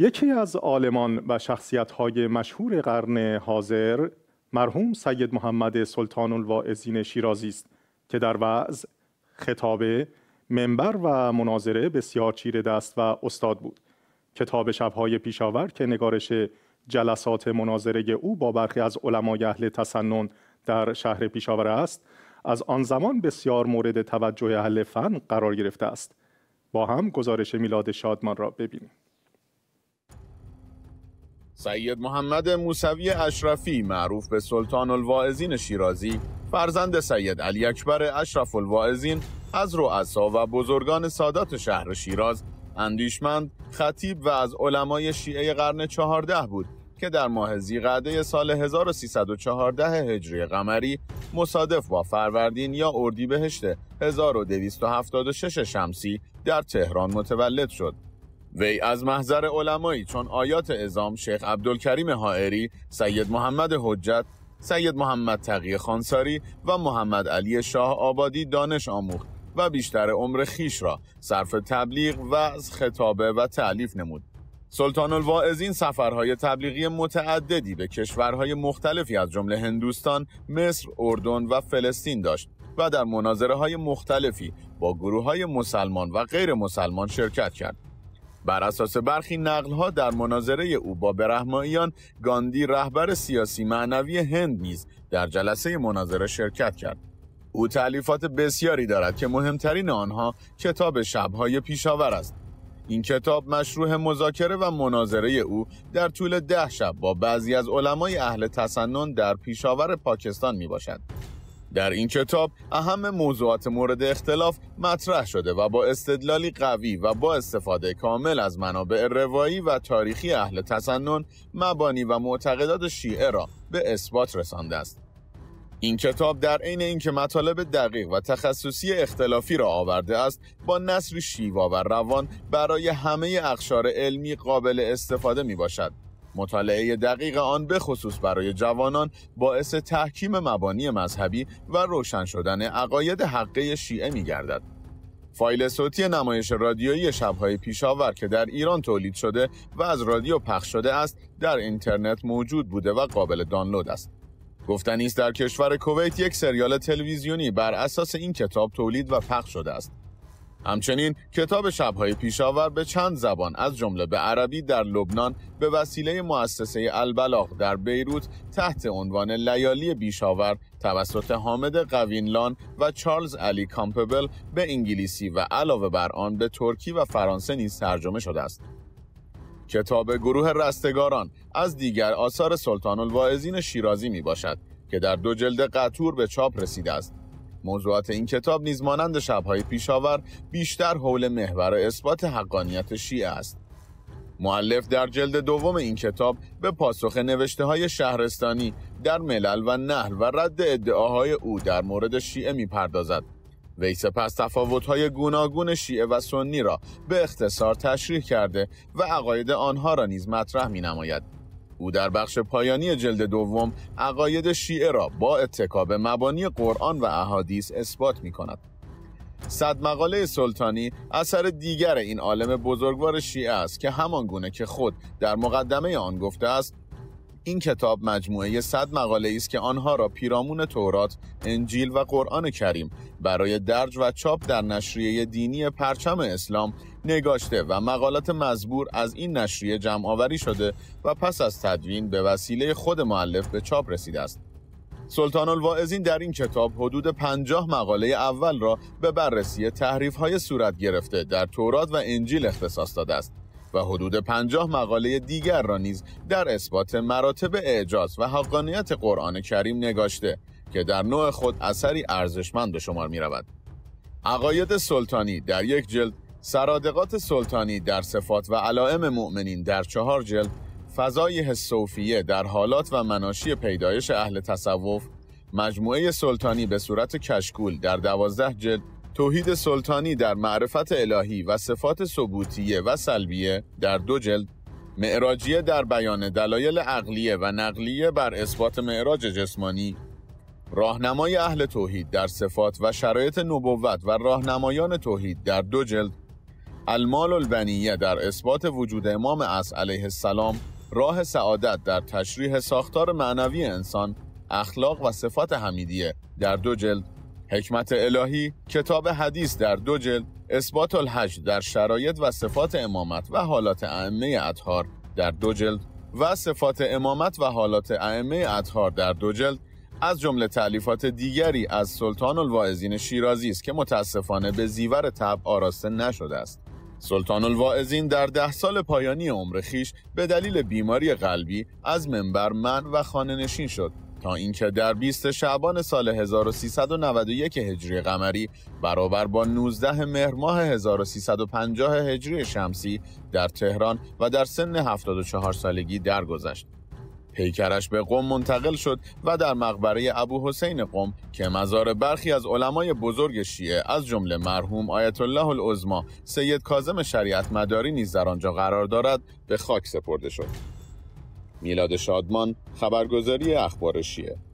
یکی از عالمان و های مشهور قرن حاضر مرحوم سید محمد سلطان الواعظین شیرازی است که در وعظ، خطابه، منبر و مناظره بسیار چیره دست و استاد بود. کتاب شبهای پیشاور که نگارش جلسات مناظره او با برخی از علمای اهل تسنن در شهر پیشاور است، از آن زمان بسیار مورد توجه اهل فن قرار گرفته است. با هم گزارش میلاد شادمان را ببینیم. سید محمد موسوی اشرفی معروف به سلطان الواعظین شیرازی فرزند سید علی اکبر اشرف الواعظین از رؤسا و بزرگان سادات شهر شیراز اندیشمند خطیب و از علمای شیعه قرن چهارده بود که در ماه زیقعده سال 1314 هجری قمری مصادف با فروردین یا اردیبهشت 1276 شمسی در تهران متولد شد وی از محضر علمایی چون آیات ازام شیخ عبدالکریم حائری، سید محمد حجت، سید محمد تقی خانساری و محمد علی شاه آبادی دانش آموخت و بیشتر عمر خیش را صرف تبلیغ و خطابه و تعلیف نمود. سلطان الواعظین سفرهای تبلیغی متعددی به کشورهای مختلفی از جمله هندوستان، مصر، اردن و فلسطین داشت و در مناظره های مختلفی با گروه های مسلمان و غیر مسلمان شرکت کرد. بر اساس برخی نقلها در مناظره او با برهماییان گاندی رهبر سیاسی معنوی هند نیز در جلسه مناظره شرکت کرد او تعلیفات بسیاری دارد که مهمترین آنها کتاب شبهای پیشاور است این کتاب مشروع مذاکره و مناظره او در طول ده شب با بعضی از علمای اهل تسنن در پیشاور پاکستان می باشد. در این کتاب اهم موضوعات مورد اختلاف مطرح شده و با استدلالی قوی و با استفاده کامل از منابع روایی و تاریخی اهل تسنن مبانی و معتقدات شیعه را به اثبات رسانده است. این کتاب در عین اینکه مطالب دقیق و تخصصی اختلافی را آورده است با نصر شیوا و روان برای همه اقشار علمی قابل استفاده می باشد مطالعه دقیق آن به خصوص برای جوانان باعث تحکیم مبانی مذهبی و روشن شدن عقاید حقه شیعه می گردد. فایل صوتی نمایش رادیویی شبهای پیشاور که در ایران تولید شده و از رادیو پخش شده است در اینترنت موجود بوده و قابل دانلود است. گفتنی در کشور کویت یک سریال تلویزیونی بر اساس این کتاب تولید و پخش شده است. همچنین کتاب شبهای پیشاور به چند زبان از جمله به عربی در لبنان به وسیله مؤسسه البلاغ در بیروت تحت عنوان لیالی بیشاور توسط حامد قوینلان و چارلز علی کامپبل به انگلیسی و علاوه بر آن به ترکی و فرانسه نیز ترجمه شده است. کتاب گروه رستگاران از دیگر آثار سلطان الواعظین شیرازی می باشد که در دو جلد قطور به چاپ رسیده است. موضوعات این کتاب نیز مانند شبهای پیشاور بیشتر حول محور اثبات حقانیت شیعه است. معلف در جلد دوم این کتاب به پاسخ نوشته های شهرستانی در ملل و نهل و رد ادعاهای او در مورد شیعه می پردازد. وی سپس های گوناگون شیعه و سنی را به اختصار تشریح کرده و عقاید آنها را نیز مطرح نماید او در بخش پایانی جلد دوم عقاید شیعه را با اتکا به مبانی قرآن و احادیث اثبات می کند. صد مقاله سلطانی اثر دیگر این عالم بزرگوار شیعه است که همان گونه که خود در مقدمه آن گفته است این کتاب مجموعه صد مقاله است که آنها را پیرامون تورات، انجیل و قرآن کریم برای درج و چاپ در نشریه دینی پرچم اسلام نگاشته و مقالات مزبور از این نشریه جمع آوری شده و پس از تدوین به وسیله خود معلف به چاپ رسیده است. سلطان الواعظین در این کتاب حدود پنجاه مقاله اول را به بررسی تحریف های صورت گرفته در تورات و انجیل اختصاص داده است و حدود پنجاه مقاله دیگر را نیز در اثبات مراتب اعجاز و حقانیت قرآن کریم نگاشته که در نوع خود اثری ارزشمند به شمار می رود. عقاید سلطانی در یک جلد سرادقات سلطانی در صفات و علائم مؤمنین در چهار جلد فضای حسوفیه در حالات و مناشی پیدایش اهل تصوف مجموعه سلطانی به صورت کشکول در دوازده جلد توحید سلطانی در معرفت الهی و صفات ثبوتیه و سلبیه در دو جلد معراجیه در بیان دلایل عقلیه و نقلیه بر اثبات معراج جسمانی راهنمای اهل توحید در صفات و شرایط نبوت و راهنمایان توحید در دو جلد المال البنیه در اثبات وجود امام اس علیه السلام راه سعادت در تشریح ساختار معنوی انسان اخلاق و صفات حمیدیه در دو جلد حکمت الهی کتاب حدیث در دو جلد اثبات الحج در شرایط و صفات امامت و حالات ائمه اطهار در دو جلد و صفات امامت و حالات ائمه اطهار در دو جلد از جمله تعلیفات دیگری از سلطان الواعظین شیرازی است که متاسفانه به زیور تب آراسته نشده است سلطان الواعظین در ده سال پایانی عمر خیش به دلیل بیماری قلبی از منبر من و خانه نشین شد تا اینکه در 20 شعبان سال 1391 هجری قمری برابر با 19 مهر ماه 1350 هجری شمسی در تهران و در سن 74 سالگی درگذشت. پیکرش به قوم منتقل شد و در مقبره ابو حسین قوم که مزار برخی از علمای بزرگ شیعه از جمله مرحوم آیت الله العظما سید کاظم شریعت مداری نیز در آنجا قرار دارد به خاک سپرده شد میلاد شادمان خبرگزاری اخبار شیعه